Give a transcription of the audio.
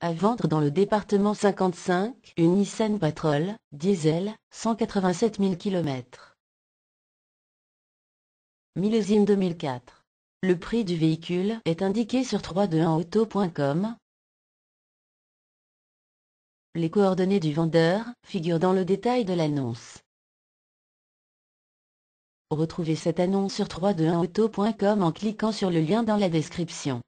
À vendre dans le département 55, une Nissan Patrol, diesel, 187 000 km. Millésime 2004. Le prix du véhicule est indiqué sur 321auto.com. Les coordonnées du vendeur figurent dans le détail de l'annonce. Retrouvez cette annonce sur 321auto.com en cliquant sur le lien dans la description.